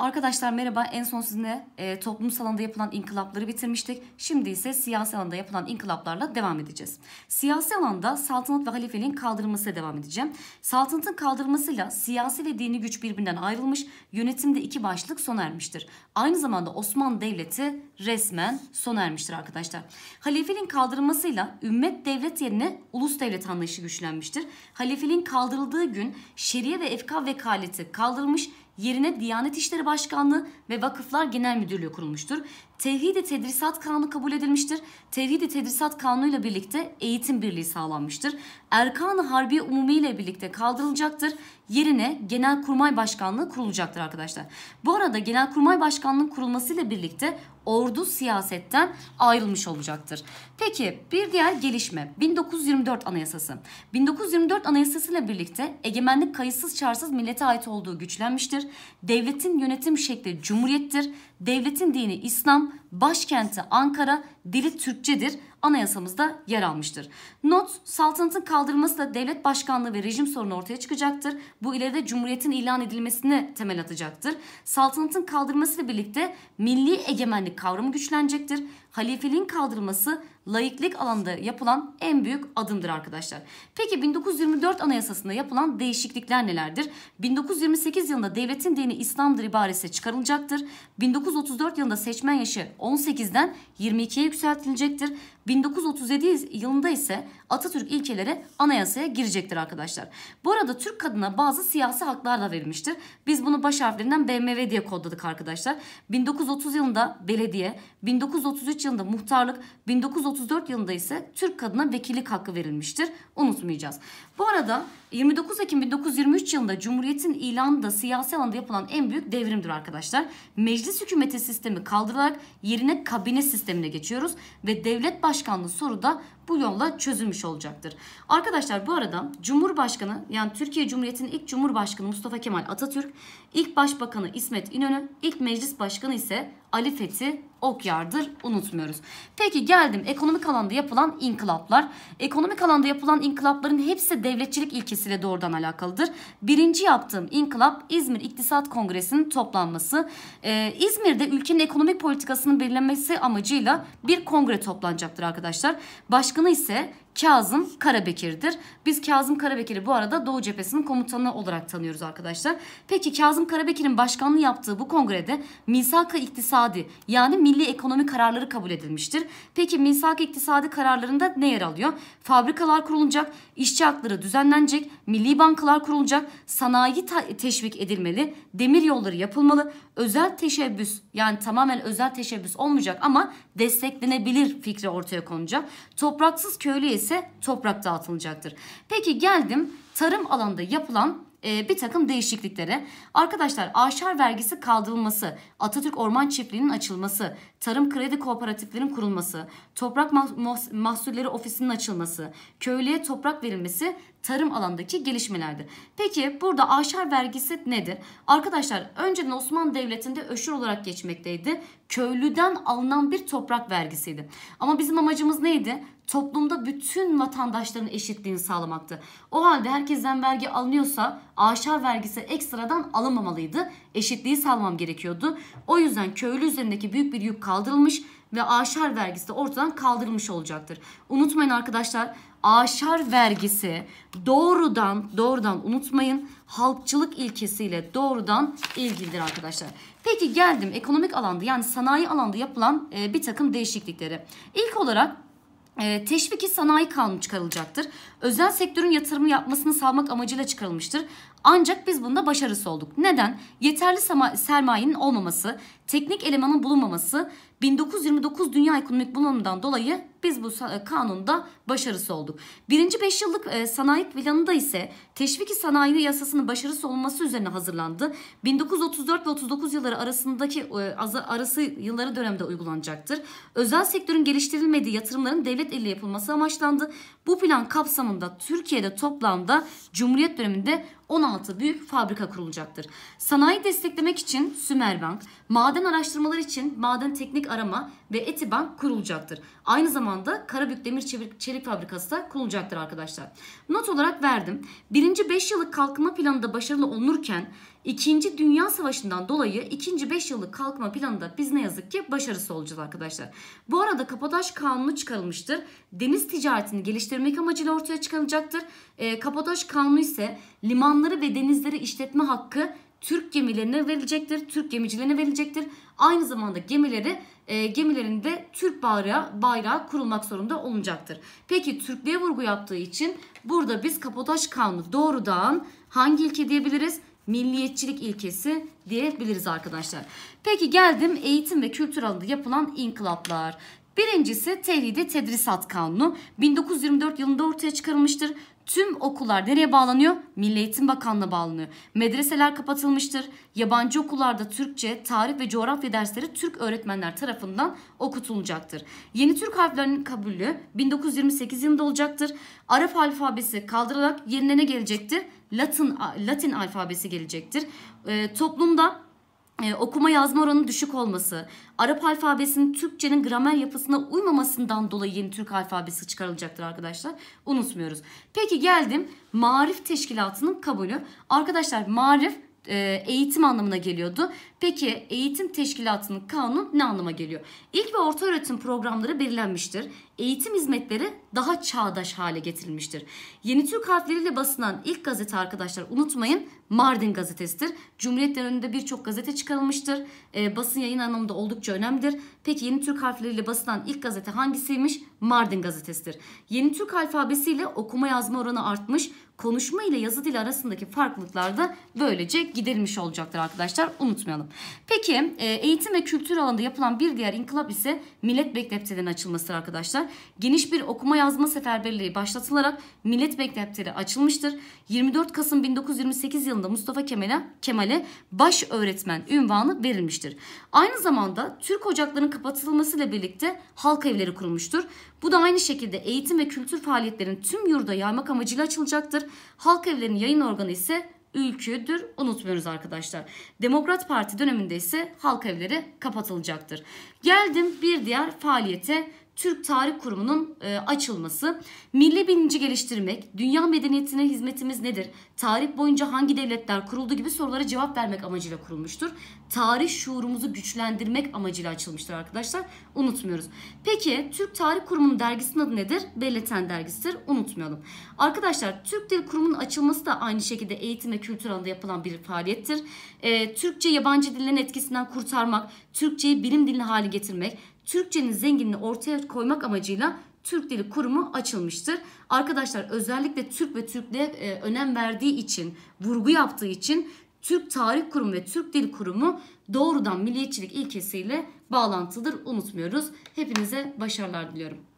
Arkadaşlar merhaba en son sizinle e, toplumsal alanda yapılan inkılapları bitirmiştik. Şimdi ise siyasi alanda yapılan inkılaplarla devam edeceğiz. Siyasi alanda saltanat ve halifeliğin kaldırılmasıyla devam edeceğim. Saltanatın kaldırılmasıyla siyasi ve dini güç birbirinden ayrılmış, yönetimde iki başlık sona ermiştir. Aynı zamanda Osmanlı Devleti resmen sona ermiştir arkadaşlar. Halifeliğin kaldırılmasıyla ümmet devlet yerine ulus devlet anlayışı güçlenmiştir. Halifeliğin kaldırıldığı gün şeriye ve efka vekaleti kaldırılmış yerine Diyanet İşleri Başkanlığı ve Vakıflar Genel Müdürlüğü kurulmuştur. Tevhid-i Tedrisat Kanunu kabul edilmiştir. Tevhid-i Tedrisat Kanunu ile birlikte eğitim birliği sağlanmıştır. Erkan-ı Harbi Umumi ile birlikte kaldırılacaktır yerine Genelkurmay Başkanlığı kurulacaktır arkadaşlar. Bu arada Genelkurmay Başkanlığı'nın kurulmasıyla birlikte ordu siyasetten ayrılmış olacaktır. Peki bir diğer gelişme 1924 Anayasası. 1924 Anayasası ile birlikte egemenlik kayıtsız şartsız millete ait olduğu güçlenmiştir. Devletin yönetim şekli cumhuriyettir. Devletin dini İslam, başkenti Ankara, dili Türkçedir anayasamızda yer almıştır. Not, saltanatın kaldırılmasıyla devlet başkanlığı ve rejim sorunu ortaya çıkacaktır. Bu ileride cumhuriyetin ilan edilmesini temel atacaktır. Saltanatın kaldırılmasıyla birlikte milli egemenlik kavramı güçlenecektir halifeliğin kaldırılması laiklik alanında yapılan en büyük adımdır arkadaşlar. Peki 1924 Anayasası'nda yapılan değişiklikler nelerdir? 1928 yılında devletin dini İslam'dır ibaresi çıkarılacaktır. 1934 yılında seçmen yaşı 18'den 22'ye yükseltilecektir. 1937 yılında ise Atatürk ilkeleri anayasaya girecektir arkadaşlar. Bu arada Türk kadına bazı siyasi haklar da verilmiştir. Biz bunu baş harflerinden BMW diye kodladık arkadaşlar. 1930 yılında belediye, 1933 1943 yılında muhtarlık, 1934 yılında ise Türk kadına vekillik hakkı verilmiştir. Unutmayacağız. Bu arada 29 Ekim 1923 yılında Cumhuriyet'in ilanı da siyasi alanda yapılan en büyük devrimdir arkadaşlar. Meclis hükümeti sistemi kaldırılarak yerine kabine sistemine geçiyoruz ve devlet başkanlığı soru da bu yolla çözülmüş olacaktır. Arkadaşlar bu arada Cumhurbaşkanı yani Türkiye Cumhuriyeti'nin ilk Cumhurbaşkanı Mustafa Kemal Atatürk, ilk Başbakanı İsmet İnönü, ilk Meclis Başkanı ise Ali Fethi Okyar'dır unutmuyoruz. Peki geldim ekonomik alanda yapılan inkılaplar. Ekonomik alanda yapılan inkılapların hepsi devletçilik ilkesiyle doğrudan alakalıdır. Birinci yaptığım inkılap İzmir İktisat Kongresi'nin toplanması. Ee, İzmir'de ülkenin ekonomik politikasının belirlenmesi amacıyla bir kongre toplanacaktır arkadaşlar. Başkanı ise Kazım Karabekir'dir. Biz Kazım Karabekir'i bu arada Doğu Cephesi'nin komutanı olarak tanıyoruz arkadaşlar. Peki Kazım Karabekir'in başkanlığı yaptığı bu kongrede misak iktisadi yani milli ekonomi kararları kabul edilmiştir. Peki misak iktisadi kararlarında ne yer alıyor? Fabrikalar kurulacak, işçi hakları düzenlenecek, milli bankalar kurulacak, sanayi teşvik edilmeli, demir yolları yapılmalı, özel teşebbüs yani tamamen özel teşebbüs olmayacak ama desteklenebilir fikri ortaya konacak. Topraksız köylü ise toprak dağıtılacaktır. Peki geldim tarım alanında yapılan e, bir takım değişikliklere. Arkadaşlar aşar vergisi kaldırılması, Atatürk Orman Çiftliği'nin açılması, tarım kredi kooperatiflerinin kurulması, toprak mahsulleri ofisinin açılması, köylüye toprak verilmesi tarım alandaki gelişmelerdir. Peki burada aşar vergisi nedir? Arkadaşlar önceden Osmanlı Devleti'nde öşür olarak geçmekteydi. Köylüden alınan bir toprak vergisiydi. Ama bizim amacımız neydi? Toplumda bütün vatandaşların eşitliğini sağlamaktı. O halde herkesten vergi alınıyorsa aşar vergisi ekstradan alınmamalıydı. Eşitliği sağlamam gerekiyordu. O yüzden köylü üzerindeki büyük bir yük kaldırılmış ve aşar vergisi de ortadan kaldırılmış olacaktır. Unutmayın arkadaşlar aşar vergisi doğrudan doğrudan unutmayın halkçılık ilkesiyle doğrudan ilgilidir arkadaşlar. Peki geldim ekonomik alanda yani sanayi alanda yapılan e, bir takım değişiklikleri. İlk olarak e, teşviki sanayi kanunu çıkarılacaktır. Özel sektörün yatırımı yapmasını sağlamak amacıyla çıkarılmıştır. Ancak biz bunda başarısız olduk. Neden? Yeterli sermayenin olmaması, teknik elemanın bulunmaması 1929 Dünya Ekonomik Bunalımından dolayı biz bu kanunda başarısız olduk. Birinci 5 yıllık e, sanayi planında ise teşviki sanayi yasasının başarısız olması üzerine hazırlandı. 1934 ve 39 yılları arasındaki e, arası yılları dönemde uygulanacaktır. Özel sektörün geliştirilmediği yatırımların devlet eliyle yapılması amaçlandı. Bu plan kapsamında Türkiye'de toplamda Cumhuriyet döneminde 16 büyük fabrika kurulacaktır. Sanayi desteklemek için Sümerbank, maden araştırmaları için maden teknik arama ve Etibank kurulacaktır. Aynı zamanda Karabük Demir Çelik, Fabrikası da kurulacaktır arkadaşlar. Not olarak verdim. Birinci 5 yıllık kalkınma planında başarılı olunurken İkinci Dünya Savaşı'ndan dolayı ikinci 5 yıllık kalkınma planında biz ne yazık ki başarısı olacağız arkadaşlar. Bu arada kapotaj kanunu çıkarılmıştır. Deniz ticaretini geliştirmek amacıyla ortaya çıkarılacaktır. E, kapotaj kanunu ise limanları ve denizleri işletme hakkı Türk gemilerine verilecektir. Türk gemicilerine verilecektir. Aynı zamanda gemileri e, gemilerinde Türk bayrağı, bayrağı kurulmak zorunda olunacaktır. Peki Türklüğe vurgu yaptığı için burada biz kapotaj kanunu doğrudan hangi ilke diyebiliriz? Milliyetçilik ilkesi diyebiliriz arkadaşlar. Peki geldim eğitim ve kültür alanında yapılan inkılaplar. Birincisi tehlidi tedrisat kanunu. 1924 yılında ortaya çıkarılmıştır. Tüm okullar nereye bağlanıyor? Milli Eğitim Bakanlığı'na bağlanıyor. Medreseler kapatılmıştır. Yabancı okullarda Türkçe, tarih ve coğrafya dersleri Türk öğretmenler tarafından okutulacaktır. Yeni Türk harflerinin kabulü 1928 yılında olacaktır. Arap alfabesi kaldırılarak yerine ne gelecektir? Latin Latin alfabesi gelecektir. E, toplumda ee, okuma yazma oranı düşük olması, Arap alfabesinin Türkçenin gramer yapısına uymamasından dolayı yeni Türk alfabesi çıkarılacaktır arkadaşlar. Unutmuyoruz. Peki geldim Marif Teşkilatı'nın kabulü. Arkadaşlar Marif e, eğitim anlamına geliyordu. Peki eğitim teşkilatının kanun ne anlama geliyor? İlk ve orta öğretim programları belirlenmiştir. Eğitim hizmetleri daha çağdaş hale getirilmiştir. Yeni Türk harfleriyle basılan ilk gazete arkadaşlar unutmayın Mardin gazetesidir. Cumhuriyet döneminde birçok gazete çıkarılmıştır. E, basın yayın anlamında oldukça önemlidir. Peki Yeni Türk harfleriyle basılan ilk gazete hangisiymiş? Mardin gazetesidir. Yeni Türk alfabesiyle okuma yazma oranı artmış. Konuşma ile yazı dili arasındaki farklılıklar da böylece giderilmiş olacaktır arkadaşlar. Unutmayalım. Peki e, eğitim ve kültür alanında yapılan bir diğer inkılap ise millet bekleptelerinin açılmasıdır arkadaşlar. Geniş bir okuma yazma seferberliği başlatılarak millet beklepteleri açılmıştır. 24 Kasım 1928 yılında Mustafa Kemal'e Kemal'e baş öğretmen ünvanı verilmiştir. Aynı zamanda Türk ocaklarının kapatılmasıyla birlikte halk evleri kurulmuştur. Bu da aynı şekilde eğitim ve kültür faaliyetlerinin tüm yurda yaymak amacıyla açılacaktır. Halk evlerinin yayın organı ise ülküdür. Unutmuyoruz arkadaşlar. Demokrat Parti döneminde ise halk evleri kapatılacaktır. Geldim bir diğer faaliyete Türk Tarih Kurumu'nun e, açılması, milli bilinci geliştirmek, dünya medeniyetine hizmetimiz nedir, tarih boyunca hangi devletler kuruldu gibi sorulara cevap vermek amacıyla kurulmuştur. Tarih şuurumuzu güçlendirmek amacıyla açılmıştır arkadaşlar. Unutmuyoruz. Peki Türk Tarih Kurumu'nun dergisinin adı nedir? Belleten dergisidir. Unutmayalım. Arkadaşlar Türk Dil Kurumu'nun açılması da aynı şekilde eğitim ve kültür alanında yapılan bir faaliyettir. E, Türkçe yabancı dillerin etkisinden kurtarmak, Türkçeyi bilim dilini hale getirmek, Türkçenin zenginliğini ortaya koymak amacıyla Türk Dili Kurumu açılmıştır. Arkadaşlar özellikle Türk ve Türklüğe e, önem verdiği için, vurgu yaptığı için Türk Tarih Kurumu ve Türk Dil Kurumu doğrudan milliyetçilik ilkesiyle bağlantılıdır. Unutmuyoruz. Hepinize başarılar diliyorum.